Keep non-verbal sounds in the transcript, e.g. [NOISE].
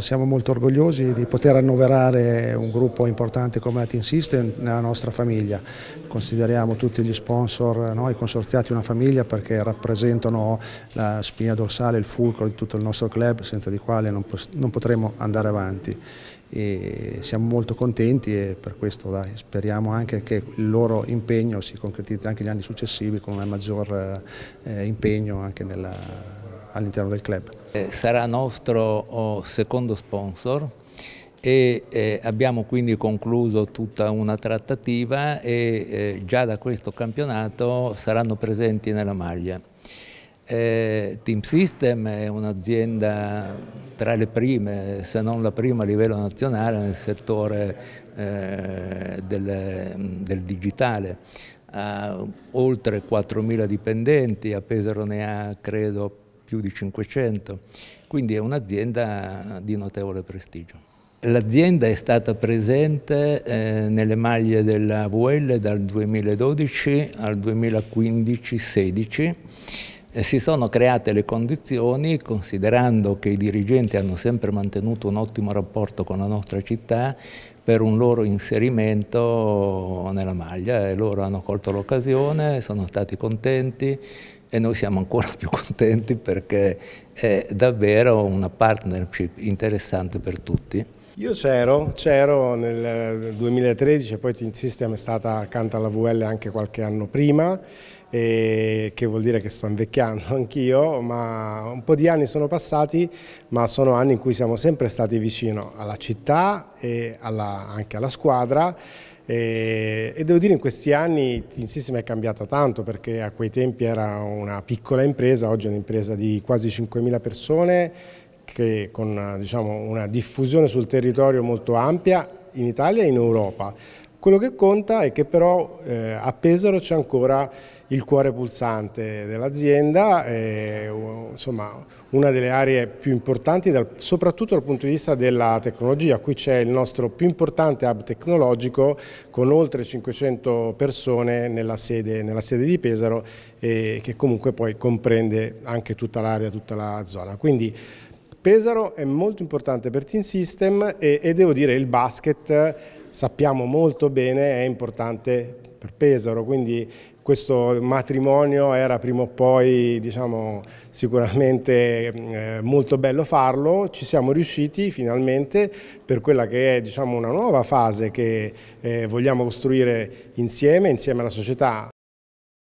Siamo molto orgogliosi di poter annoverare un gruppo importante come la Team System nella nostra famiglia. Consideriamo tutti gli sponsor, no, i consorziati una famiglia perché rappresentano la spina dorsale, il fulcro di tutto il nostro club, senza di quale non, non potremo andare avanti. E siamo molto contenti e per questo dai, speriamo anche che il loro impegno si concretizzi anche negli anni successivi con un maggior eh, impegno anche all'interno del club. Eh, sarà nostro oh, secondo sponsor e eh, abbiamo quindi concluso tutta una trattativa e eh, già da questo campionato saranno presenti nella maglia. Team System è un'azienda tra le prime, se non la prima a livello nazionale nel settore del, del digitale, ha oltre 4.000 dipendenti, a Pesaro ne ha credo più di 500, quindi è un'azienda di notevole prestigio. L'azienda è stata presente eh, nelle maglie della VL dal 2012 al 2015-16 si sono create le condizioni, considerando che i dirigenti hanno sempre mantenuto un ottimo rapporto con la nostra città, per un loro inserimento nella maglia e loro hanno colto l'occasione, sono stati contenti e noi siamo ancora più contenti perché è davvero una partnership interessante per tutti. Io c'ero, c'ero nel 2013 poi Team System è stata accanto alla VL anche qualche anno prima, che vuol dire che sto invecchiando [LAUGHS] anch'io, ma un po' di anni sono passati, ma sono anni in cui siamo sempre stati vicino alla città e alla, anche alla squadra e, e, devo dire in questi anni Team è cambiata tanto perché a quei tempi era una piccola impresa, oggi è un'impresa di quasi 5.000 persone che con diciamo, una diffusione sul territorio molto ampia in Italia e in Europa. Quello che conta è che però eh, a Pesaro c'è ancora il cuore pulsante dell'azienda, eh, insomma una delle aree più importanti dal, soprattutto dal punto di vista della tecnologia. Qui c'è il nostro più importante hub tecnologico con oltre 500 persone nella sede, nella sede di Pesaro e eh, che comunque poi comprende anche tutta l'area, tutta la zona. Quindi Pesaro è molto importante per Team System e, e devo dire il basket eh, sappiamo molto bene è importante per Pesaro, quindi questo matrimonio era prima o poi diciamo, sicuramente eh, molto bello farlo, ci siamo riusciti finalmente per quella che è diciamo, una nuova fase che eh, vogliamo costruire insieme, insieme alla società